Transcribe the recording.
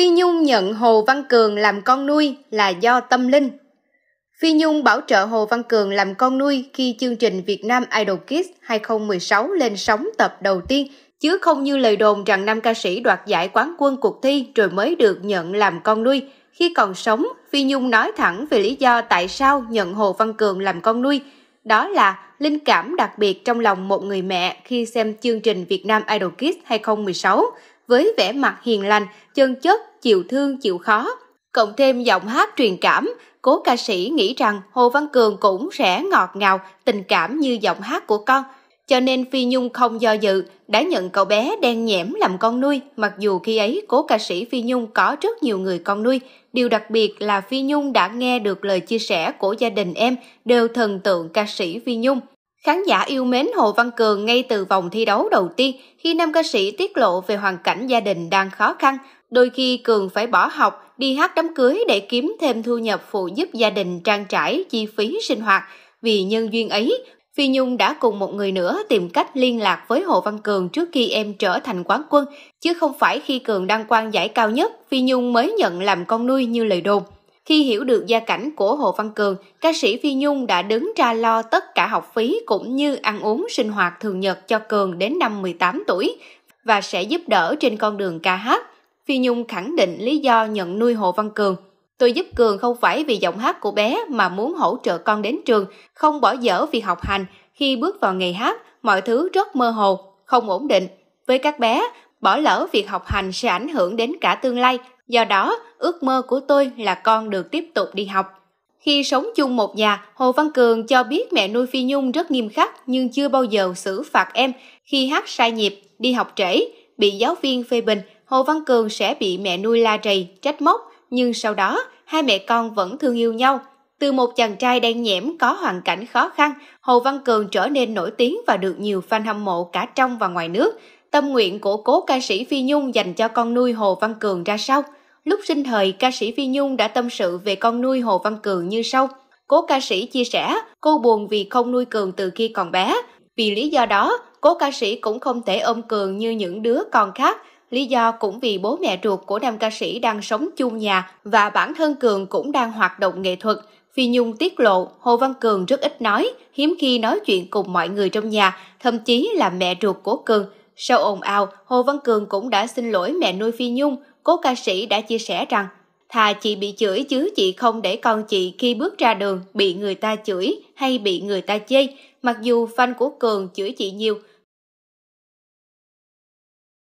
Phi Nhung nhận Hồ Văn Cường làm con nuôi là do tâm linh. Phi Nhung bảo trợ Hồ Văn Cường làm con nuôi khi chương trình Việt Nam Idol Kids 2016 lên sóng tập đầu tiên, chứ không như lời đồn rằng nam ca sĩ đoạt giải quán quân cuộc thi rồi mới được nhận làm con nuôi. Khi còn sống, Phi Nhung nói thẳng về lý do tại sao nhận Hồ Văn Cường làm con nuôi. Đó là linh cảm đặc biệt trong lòng một người mẹ khi xem chương trình Việt Nam Idol Kids 2016 với vẻ mặt hiền lành, chân chất, chịu thương, chịu khó. Cộng thêm giọng hát truyền cảm, cố ca sĩ nghĩ rằng Hồ Văn Cường cũng sẽ ngọt ngào, tình cảm như giọng hát của con. Cho nên Phi Nhung không do dự, đã nhận cậu bé đen nhẽm làm con nuôi, mặc dù khi ấy cố ca sĩ Phi Nhung có rất nhiều người con nuôi. Điều đặc biệt là Phi Nhung đã nghe được lời chia sẻ của gia đình em đều thần tượng ca sĩ Phi Nhung. Khán giả yêu mến Hồ Văn Cường ngay từ vòng thi đấu đầu tiên khi nam ca sĩ tiết lộ về hoàn cảnh gia đình đang khó khăn, đôi khi Cường phải bỏ học, đi hát đám cưới để kiếm thêm thu nhập phụ giúp gia đình trang trải chi phí sinh hoạt. Vì nhân duyên ấy, Phi Nhung đã cùng một người nữa tìm cách liên lạc với Hồ Văn Cường trước khi em trở thành quán quân, chứ không phải khi Cường đăng quang giải cao nhất, Phi Nhung mới nhận làm con nuôi như lời đồn. Khi hiểu được gia cảnh của Hồ Văn Cường, ca sĩ Phi Nhung đã đứng ra lo tất cả học phí cũng như ăn uống sinh hoạt thường nhật cho Cường đến năm 18 tuổi và sẽ giúp đỡ trên con đường ca hát. Phi Nhung khẳng định lý do nhận nuôi Hồ Văn Cường. Tôi giúp Cường không phải vì giọng hát của bé mà muốn hỗ trợ con đến trường, không bỏ dở việc học hành. Khi bước vào ngày hát, mọi thứ rất mơ hồ, không ổn định. Với các bé, bỏ lỡ việc học hành sẽ ảnh hưởng đến cả tương lai, Do đó, ước mơ của tôi là con được tiếp tục đi học. Khi sống chung một nhà, Hồ Văn Cường cho biết mẹ nuôi Phi Nhung rất nghiêm khắc nhưng chưa bao giờ xử phạt em khi hát sai nhịp, đi học trễ, bị giáo viên phê bình, Hồ Văn Cường sẽ bị mẹ nuôi la rầy, trách móc, nhưng sau đó hai mẹ con vẫn thương yêu nhau. Từ một chàng trai đen nhẽm có hoàn cảnh khó khăn, Hồ Văn Cường trở nên nổi tiếng và được nhiều fan hâm mộ cả trong và ngoài nước. Tâm nguyện của cố ca sĩ Phi Nhung dành cho con nuôi Hồ Văn Cường ra sao? lúc sinh thời ca sĩ Phi Nhung đã tâm sự về con nuôi Hồ Văn Cường như sau. Cố ca sĩ chia sẻ, cô buồn vì không nuôi Cường từ khi còn bé. Vì lý do đó, cố ca sĩ cũng không thể ôm Cường như những đứa con khác. Lý do cũng vì bố mẹ ruột của nam ca sĩ đang sống chung nhà và bản thân Cường cũng đang hoạt động nghệ thuật. Phi Nhung tiết lộ Hồ Văn Cường rất ít nói, hiếm khi nói chuyện cùng mọi người trong nhà, thậm chí là mẹ ruột của Cường. Sau ồn ào, Hồ Văn Cường cũng đã xin lỗi mẹ nuôi Phi Nhung, cố ca sĩ đã chia sẻ rằng thà chị bị chửi chứ chị không để con chị khi bước ra đường bị người ta chửi hay bị người ta chê. Mặc dù fan của Cường chửi chị nhiều,